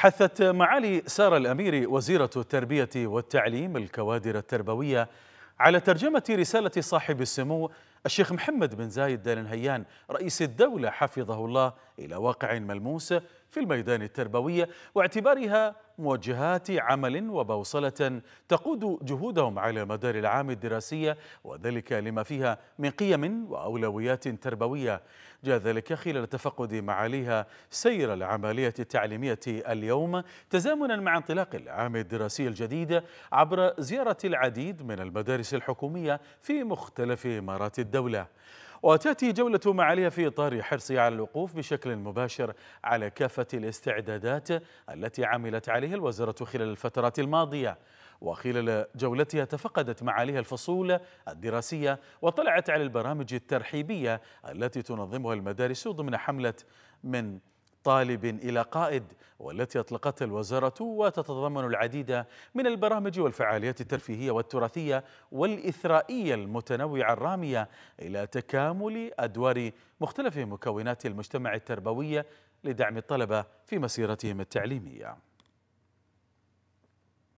حثت معالي سارة الأميري وزيرة التربية والتعليم الكوادر التربوية على ترجمة رسالة صاحب السمو الشيخ محمد بن زايد دال نهيان رئيس الدولة حفظه الله إلى واقع ملموس في الميدان التربوية واعتبارها موجهات عمل وبوصلة تقود جهودهم على مدار العام الدراسية وذلك لما فيها من قيم وأولويات تربوية جاء ذلك خلال تفقد معاليها سير العملية التعليمية اليوم تزامنا مع انطلاق العام الدراسي الجديد عبر زيارة العديد من المدارس الحكومية في مختلف إمارات الدولة الدولة وتأتي جولة معاليها في إطار حرصها على الوقوف بشكل مباشر على كافة الاستعدادات التي عملت عليها الوزارة خلال الفترات الماضية وخلال جولتها تفقدت معاليها الفصول الدراسية وطلعت على البرامج الترحيبية التي تنظمها المدارس ضمن حملة من طالب إلى قائد والتي أطلقتها الوزارة وتتضمن العديد من البرامج والفعاليات الترفيهية والتراثية والإثرائية المتنوعة الرامية إلى تكامل أدوار مختلف مكونات المجتمع التربوية لدعم الطلبة في مسيرتهم التعليمية